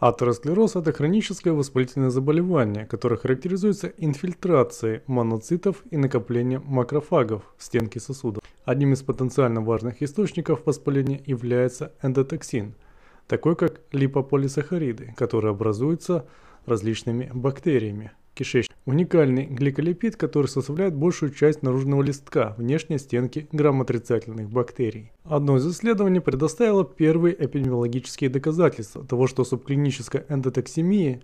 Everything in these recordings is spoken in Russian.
Атеросклероз – это хроническое воспалительное заболевание, которое характеризуется инфильтрацией моноцитов и накоплением макрофагов в стенке сосудов. Одним из потенциально важных источников воспаления является эндотоксин, такой как липополисахариды, которые образуются различными бактериями кишечника. Уникальный гликолипид, который составляет большую часть наружного листка, внешней стенки грамотрицательных бактерий. Одно из исследований предоставило первые эпидемиологические доказательства того, что субклиническая эндотоксимия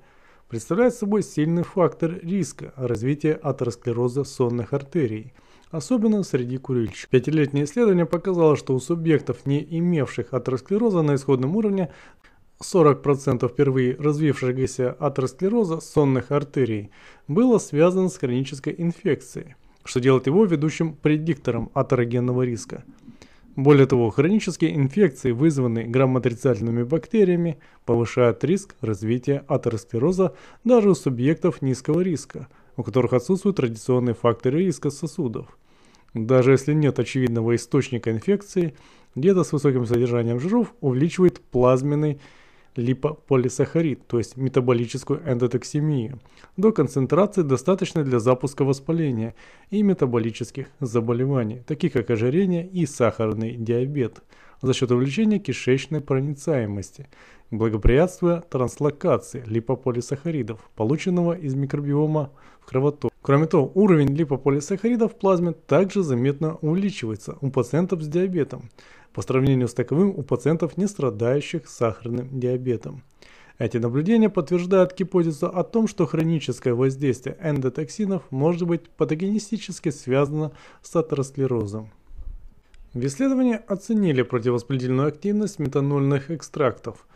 представляет собой сильный фактор риска развития атеросклероза сонных артерий, особенно среди курильщиков. Пятилетнее исследование показало, что у субъектов, не имевших атеросклероза на исходном уровне, 40% впервые развившегося атеросклероза сонных артерий было связано с хронической инфекцией, что делает его ведущим предиктором атерогенного риска. Более того, хронические инфекции, вызванные грамотрицательными бактериями, повышают риск развития атеросклероза даже у субъектов низкого риска, у которых отсутствуют традиционные факторы риска сосудов. Даже если нет очевидного источника инфекции, диета с высоким содержанием жиров увеличивает плазменный липополисахарид, то есть метаболическую эндотоксимию, до концентрации, достаточной для запуска воспаления и метаболических заболеваний, таких как ожирение и сахарный диабет, за счет увеличения кишечной проницаемости, благоприятствуя транслокации липополисахаридов, полученного из микробиома в кровоток. Кроме того, уровень липополисахаридов в плазме также заметно увеличивается у пациентов с диабетом по сравнению с таковым у пациентов, не страдающих сахарным диабетом. Эти наблюдения подтверждают гипотезу о том, что хроническое воздействие эндотоксинов может быть патогенистически связано с атеросклерозом. В исследовании оценили противовоспалительную активность метанольных экстрактов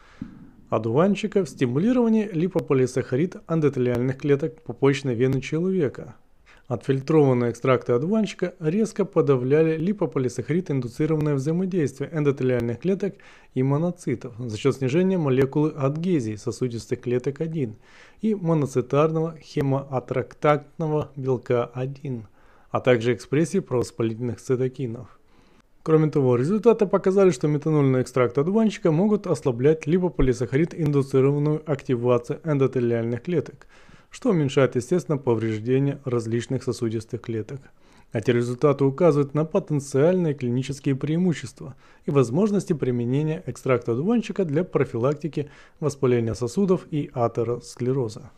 одуванчика в стимулировании липополисахарид эндотелиальных клеток попочной вены человека – Отфильтрованные экстракты одуванчика резко подавляли липополисахрид индуцированное взаимодействие эндотелиальных клеток и моноцитов за счет снижения молекулы адгезии сосудистых клеток 1 и моноцитарного хемоатрактантного белка 1, а также экспрессии провоспалительных цитокинов. Кроме того, результаты показали, что метанольные экстракты одуванчика могут ослаблять липополисахарид индуцированную активацию эндотелиальных клеток – что уменьшает, естественно, повреждение различных сосудистых клеток. Эти результаты указывают на потенциальные клинические преимущества и возможности применения экстракта дуванчика для профилактики воспаления сосудов и атеросклероза.